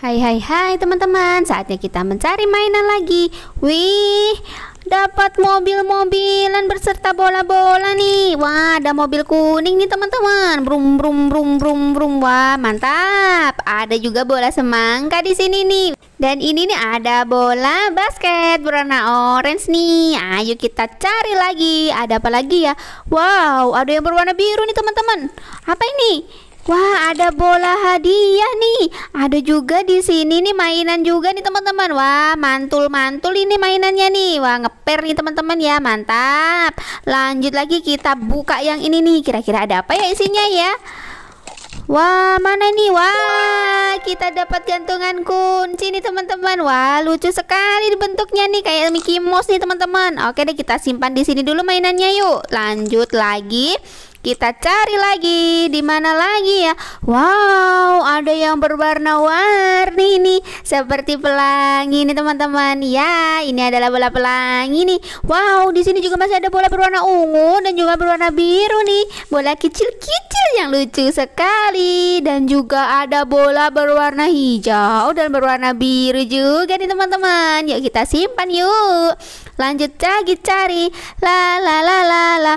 Hai hai hai teman-teman Saatnya kita mencari mainan lagi Wih Dapat mobil-mobilan berserta bola-bola nih Wah ada mobil kuning nih teman-teman Brum brum brum brum brum Wah mantap Ada juga bola semangka di sini nih Dan ini nih ada bola basket Berwarna orange nih Ayo kita cari lagi Ada apa lagi ya Wow ada yang berwarna biru nih teman-teman Apa ini Wah, ada bola hadiah nih. Ada juga di sini nih mainan juga nih teman-teman. Wah, mantul-mantul ini mainannya nih. Wah, ngeper nih teman-teman ya. Mantap. Lanjut lagi kita buka yang ini nih. Kira-kira ada apa ya isinya ya? Wah, mana nih? Wah, kita dapat gantungan kunci nih teman-teman. Wah, lucu sekali bentuknya nih kayak Mickey Mouse nih teman-teman. Oke deh, kita simpan di sini dulu mainannya yuk. Lanjut lagi. Kita cari lagi, di mana lagi ya? Wow, ada yang berwarna-warni nih, seperti pelangi nih teman-teman. Ya, ini adalah bola pelangi nih. Wow, di sini juga masih ada bola berwarna ungu dan juga berwarna biru nih. Bola kecil-kecil yang lucu sekali dan juga ada bola berwarna hijau dan berwarna biru juga nih teman-teman. Yuk kita simpan yuk. Lanjut lagi cari. La la la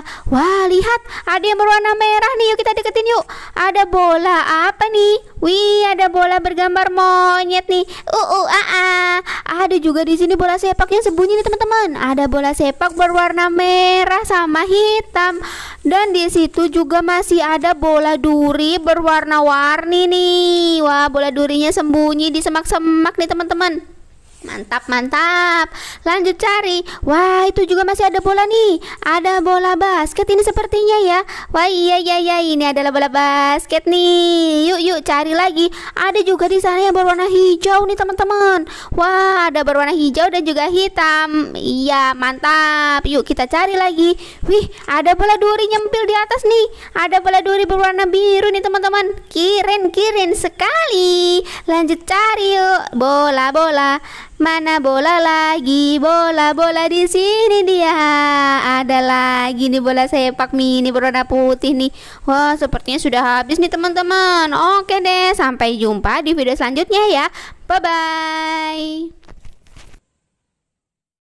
bola. Wah, lihat, ada yang berwarna merah nih. Yuk kita deketin yuk. Ada bola apa nih? Wih, ada bola bergambar monyet nih. uh, uh, uh, uh. Ada juga di sini bola sepak yang sembunyi nih, teman-teman. Ada bola sepak berwarna merah sama hitam. Dan di situ juga masih ada bola duri berwarna-warni nih. Wah, bola durinya sembunyi di semak-semak nih, teman-teman. Mantap, mantap. Lanjut cari. Wah, itu juga masih ada bola nih. Ada bola basket ini sepertinya ya. Wah, iya iya iya, ini adalah bola basket nih. Yuk yuk cari lagi. Ada juga di sana yang berwarna hijau nih, teman-teman. Wah, ada berwarna hijau dan juga hitam. Iya, mantap. Yuk kita cari lagi. Wih, ada bola duri nyempil di atas nih. Ada bola duri berwarna biru nih, teman-teman. keren keren sekali. Lanjut cari yuk. Bola-bola Mana bola lagi? Bola bola di sini dia. Ada lagi nih bola sepak mini berwarna putih nih. Wah, sepertinya sudah habis nih teman-teman. Oke deh, sampai jumpa di video selanjutnya ya. Bye bye.